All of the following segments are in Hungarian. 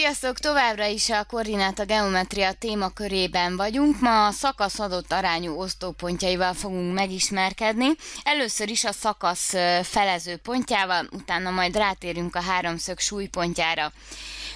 Sziasztok! Továbbra is a koordináta geometria témakörében vagyunk. Ma a szakasz adott arányú osztópontjaival fogunk megismerkedni. Először is a szakasz felező pontjával, utána majd rátérünk a háromszög súlypontjára.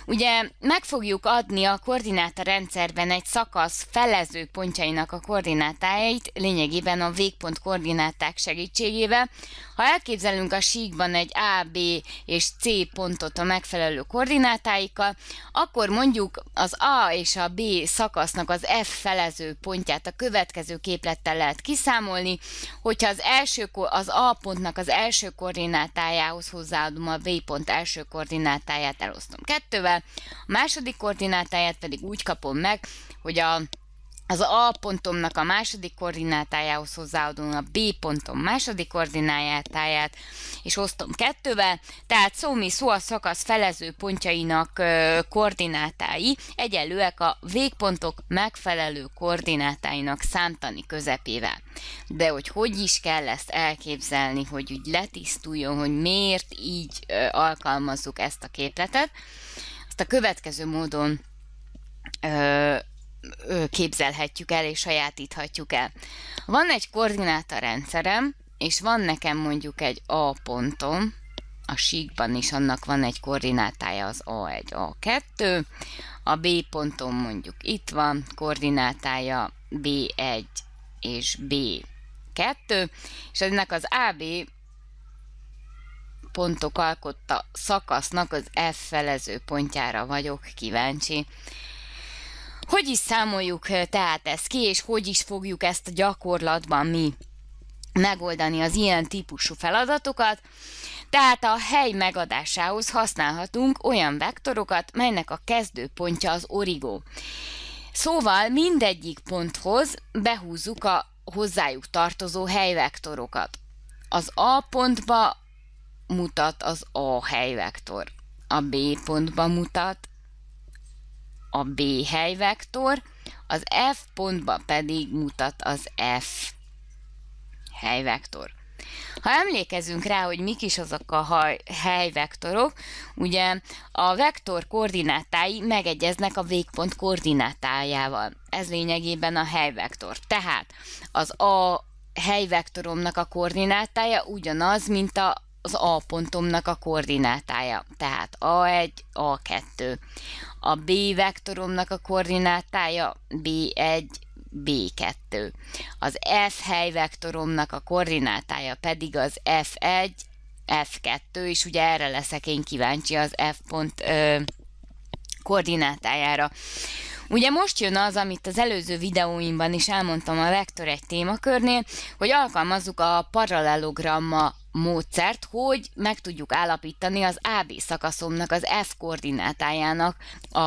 Ugye meg fogjuk adni a koordináta rendszerben egy szakasz felező pontjainak a koordinátáit, lényegében a végpont koordináták segítségével. Ha elképzelünk a síkban egy A, B és C pontot a megfelelő koordinátáikkal, akkor mondjuk az A és a B szakasznak az F felező pontját a következő képlettel lehet kiszámolni, hogyha az, első, az A pontnak az első koordinátájához hozzáadom a B pont első koordinátáját, elosztom kettővel, a második koordinátáját pedig úgy kapom meg, hogy a az A pontomnak a második koordinátájához hozzáadom a B pontom második koordinátáját, és osztom kettővel, tehát szó mi szó a szakasz felező pontjainak koordinátái egyenlőek a végpontok megfelelő koordinátáinak számtani közepével. De hogy hogy is kell ezt elképzelni, hogy úgy letisztuljon, hogy miért így alkalmazzuk ezt a képletet, azt a következő módon képzelhetjük el és sajátíthatjuk el. Van egy koordináta rendszerem, és van nekem mondjuk egy A pontom, a síkban is annak van egy koordinátája az A1, A2, a B ponton mondjuk itt van, koordinátája B1 és B2, és ennek az AB pontok alkotta szakasznak az F felező pontjára vagyok kíváncsi. Hogy is számoljuk tehát ezt ki, és hogy is fogjuk ezt a gyakorlatban mi megoldani az ilyen típusú feladatokat? Tehát a hely megadásához használhatunk olyan vektorokat, melynek a kezdőpontja az origó. Szóval mindegyik ponthoz behúzzuk a hozzájuk tartozó helyvektorokat. Az A pontba mutat az A helyvektor. A B pontba mutat a B helyvektor, az F pontba pedig mutat az F helyvektor. Ha emlékezünk rá, hogy mik is azok a helyvektorok, ugye a vektor koordinátái megegyeznek a végpont koordinátájával. Ez lényegében a helyvektor. Tehát az A helyvektoromnak a koordinátája ugyanaz, mint a, az A pontomnak a koordinátája. Tehát A1, A2 a B vektoromnak a koordinátája B1, B2. Az F hely vektoromnak a koordinátája pedig az F1, F2, és ugye erre leszek én kíváncsi az F pont ö, koordinátájára. Ugye most jön az, amit az előző videóimban is elmondtam a vektor egy témakörnél, hogy alkalmazzuk a paralelogramma módszert, hogy meg tudjuk állapítani az AB szakaszomnak az F koordinátájának a,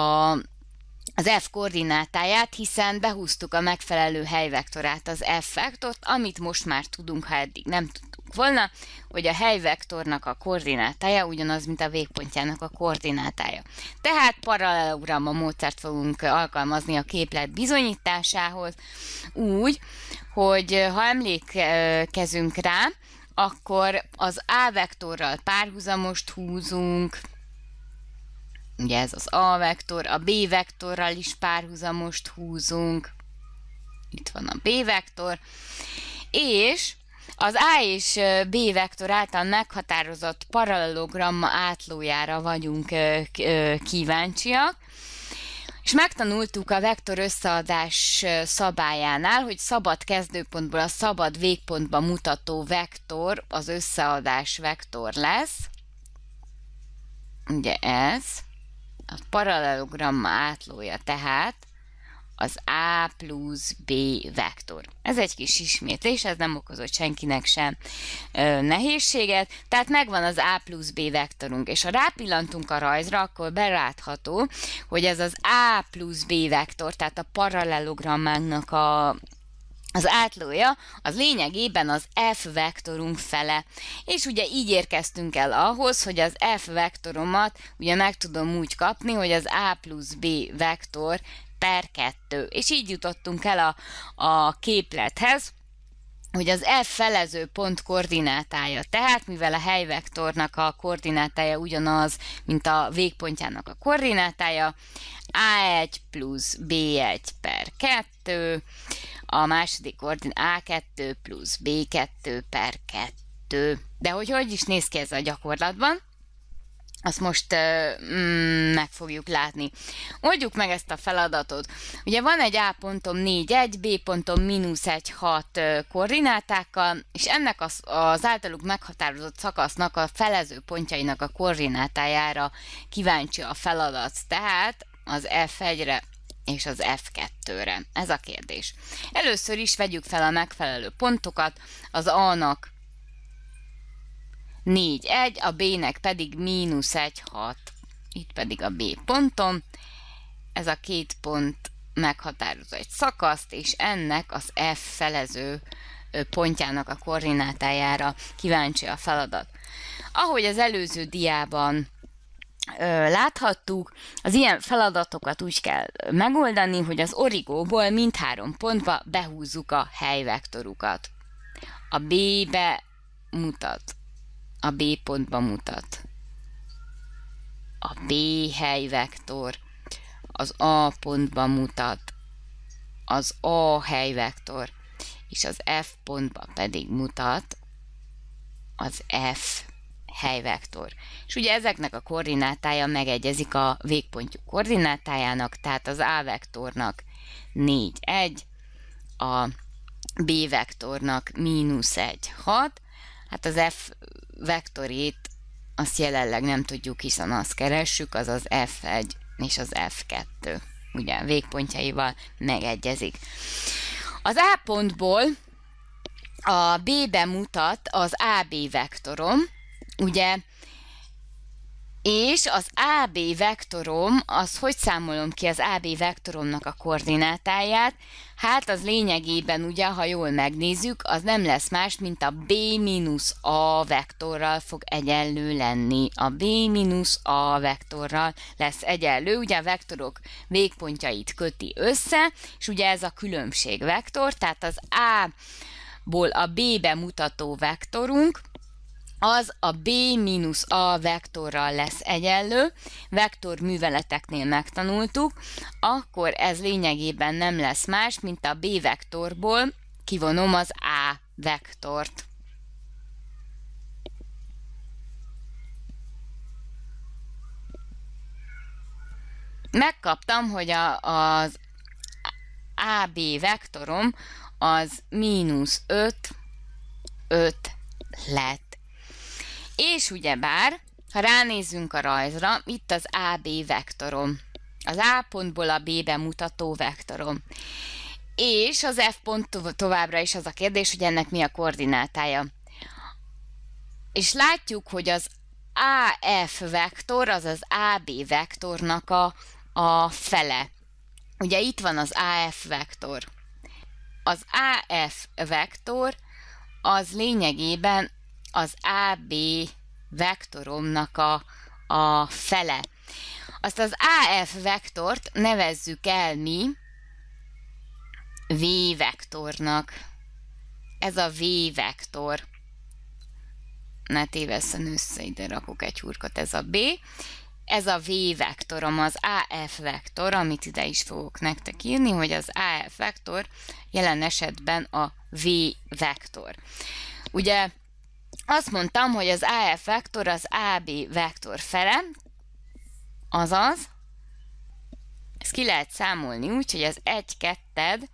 az F koordinátáját, hiszen behúztuk a megfelelő helyvektorát, az F vektort, amit most már tudunk, ha eddig nem tudtuk volna, hogy a helyvektornak a koordinátája ugyanaz, mint a végpontjának a koordinátája. Tehát paralelogramma módszert fogunk alkalmazni a képlet bizonyításához, úgy, hogy ha emlékezünk rá, akkor az A vektorral párhuzamost húzunk, ugye ez az A vektor, a B vektorral is párhuzamost húzunk, itt van a B vektor, és az A és B vektor által meghatározott paralelogramma átlójára vagyunk kíváncsiak, és megtanultuk a vektor összeadás szabályánál, hogy szabad kezdőpontból a szabad végpontba mutató vektor az összeadás vektor lesz. Ugye ez. A paralelogramma átlója tehát az A plusz B vektor. Ez egy kis ismétlés, ez nem okozott senkinek sem ö, nehézséget, tehát megvan az A plusz B vektorunk, és ha rápillantunk a rajzra, akkor belátható, hogy ez az A plusz B vektor, tehát a parallelogrammánknak a, az átlója az lényegében az F vektorunk fele. És ugye így érkeztünk el ahhoz, hogy az F vektoromat ugye meg tudom úgy kapni, hogy az A plusz B vektor per 2. És így jutottunk el a, a képlethez, hogy az F felező pont koordinátája, tehát mivel a helyvektornak a koordinátája ugyanaz, mint a végpontjának a koordinátája, A1 plusz B1 per 2, a második koordinát A2 plusz B2 per 2. De hogy hogy is néz ki ez a gyakorlatban? azt most mm, meg fogjuk látni. Oldjuk meg ezt a feladatot. Ugye van egy A pontom 4, 1, B pontom mínusz 1, 6 koordinátákkal, és ennek az, az általuk meghatározott szakasznak a felező pontjainak a koordinátájára kíváncsi a feladat. Tehát az F1-re és az F2-re. Ez a kérdés. Először is vegyük fel a megfelelő pontokat az A-nak 4, 1, a B-nek pedig mínusz 1, 6. Itt pedig a B pontom. Ez a két pont meghatározza egy szakaszt, és ennek az F felező pontjának a koordinátájára kíváncsi a feladat. Ahogy az előző diában ö, láthattuk, az ilyen feladatokat úgy kell megoldani, hogy az origóból mindhárom pontba behúzzuk a helyvektorukat. A B-be mutat a B pontba mutat. A B helyvektor az A pontba mutat. Az A helyvektor és az F pontba pedig mutat az F helyvektor. És ugye ezeknek a koordinátája megegyezik a végpontjuk koordinátájának, tehát az A vektornak 4, 1, a B vektornak mínusz 1, 6, Hát az f vektorit azt jelenleg nem tudjuk, hiszen azt keressük, az az f1 és az f2. Ugye végpontjaival megegyezik. Az A pontból a B-be mutat az AB vektorom, ugye és az AB vektorom, az hogy számolom ki az AB vektoromnak a koordinátáját? Hát az lényegében ugye, ha jól megnézzük, az nem lesz más, mint a B mínusz A vektorral fog egyenlő lenni. A B mínusz A vektorral lesz egyenlő, ugye a vektorok végpontjait köti össze, és ugye ez a különbség vektor, tehát az A-ból a B-be mutató vektorunk, az a B mínusz A vektorral lesz egyenlő, vektor műveleteknél megtanultuk, akkor ez lényegében nem lesz más, mint a B vektorból kivonom az A vektort. Megkaptam, hogy a, az AB vektorom az mínusz 5, 5 lett. És ugyebár, ha ránézzünk a rajzra, itt az AB vektorom. Az A pontból a B-be mutató vektorom. És az F pont továbbra is az a kérdés, hogy ennek mi a koordinátája. És látjuk, hogy az AF vektor, az az AB vektornak a, a fele. Ugye itt van az AF vektor. Az AF vektor az lényegében az AB vektoromnak a, a fele. Azt az AF vektort nevezzük el mi V vektornak. Ez a V vektor. Ne tévesszen össze, ide rakok egy hurkot, ez a B. Ez a V vektorom, az AF vektor, amit ide is fogok nektek írni, hogy az AF vektor jelen esetben a V vektor. Ugye azt mondtam, hogy az AF vektor az AB vektor fele, azaz, ezt ki lehet számolni úgy, hogy az 1 2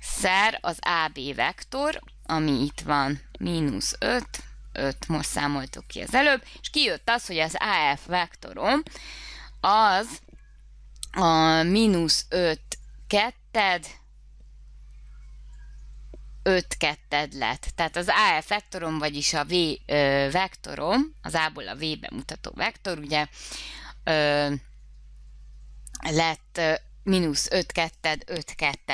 szer az AB vektor, ami itt van, mínusz 5, 5 most számoltuk ki az előbb, és kijött az, hogy az AF vektorom az a mínusz 5 2 5 2 lett. Tehát az AF vektorom, vagyis a V ö, vektorom, az A-ból a V-be mutató vektor, ugye ö, lett mínusz 5 2 5 2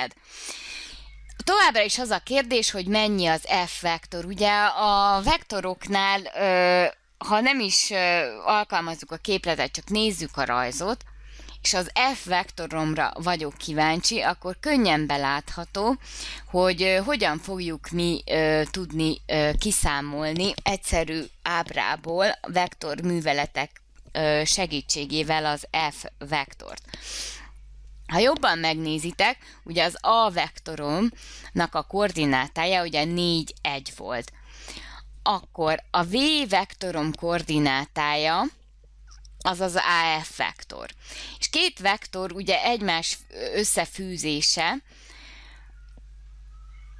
Továbbra is az a kérdés, hogy mennyi az F vektor. Ugye a vektoroknál, ö, ha nem is ö, alkalmazzuk a képletet, csak nézzük a rajzot, és az F vektoromra vagyok kíváncsi, akkor könnyen belátható, hogy hogyan fogjuk mi tudni kiszámolni egyszerű ábrából vektor műveletek segítségével az F vektort. Ha jobban megnézitek, ugye az A vektoromnak a koordinátája ugye 4, 1 volt. Akkor a V vektorom koordinátája az az AF vektor. És két vektor ugye egymás összefűzése,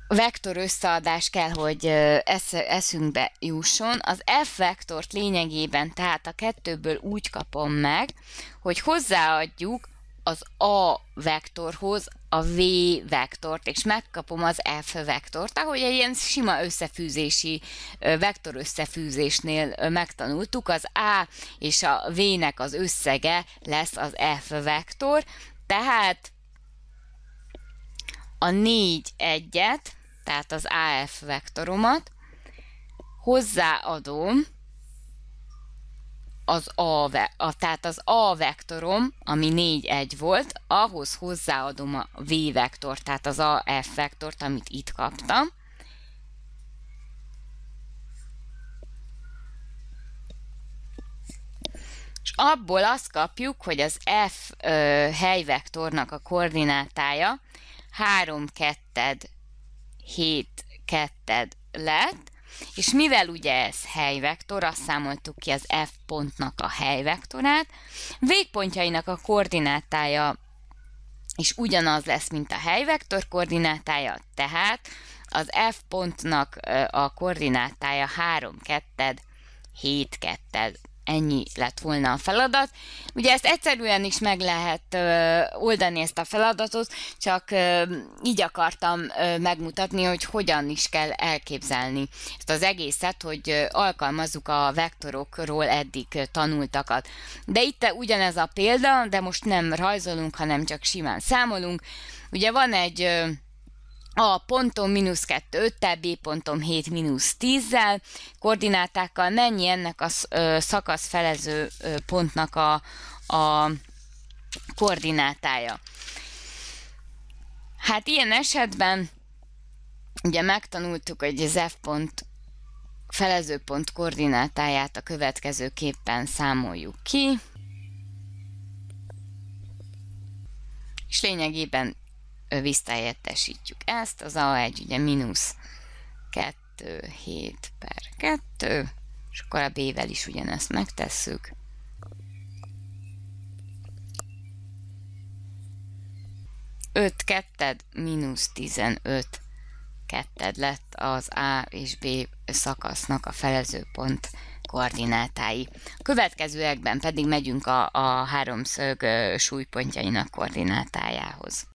vektor összeadás kell, hogy esz, eszünkbe jusson. Az F vektort lényegében, tehát a kettőből úgy kapom meg, hogy hozzáadjuk az A vektorhoz a V vektort, és megkapom az F vektort, ahogy egy ilyen sima összefűzési, vektor összefűzésnél megtanultuk, az A és a V-nek az összege lesz az F vektor, tehát a 4 egyet, tehát az AF vektoromat, hozzáadom az A, a, tehát az A vektorom, ami 4-1 volt, ahhoz hozzáadom a V vektort, tehát az a f vektort, amit itt kaptam. És abból azt kapjuk, hogy az F ö, helyvektornak a koordinátája 3 2 7 2 lett, és mivel ugye ez helyvektor, azt számoltuk ki az F pontnak a helyvektorát, végpontjainak a koordinátája is ugyanaz lesz, mint a helyvektor koordinátája, tehát az F pontnak a koordinátája 3 2 7 2 ennyi lett volna a feladat. Ugye ezt egyszerűen is meg lehet oldani ezt a feladatot, csak így akartam megmutatni, hogy hogyan is kell elképzelni ezt az egészet, hogy alkalmazzuk a vektorokról eddig tanultakat. De itt ugyanez a példa, de most nem rajzolunk, hanem csak simán számolunk. Ugye van egy a pontom mínusz 2 5-tel, B pontom 7 mínusz 10-zel, koordinátákkal mennyi ennek a szakasz felező pontnak a, a koordinátája. Hát ilyen esetben ugye megtanultuk, hogy az F pont pont koordinátáját a következőképpen számoljuk ki, és lényegében visszahelyettesítjük ezt, az A1 ugye mínusz 2, 7 per 2, és akkor a B-vel is ugyanezt megtesszük. Öt ketted, mínusz 15 ketted lett az A és B szakasznak a felezőpont koordinátái. A következőekben pedig megyünk a, a háromszög súlypontjainak koordinátájához.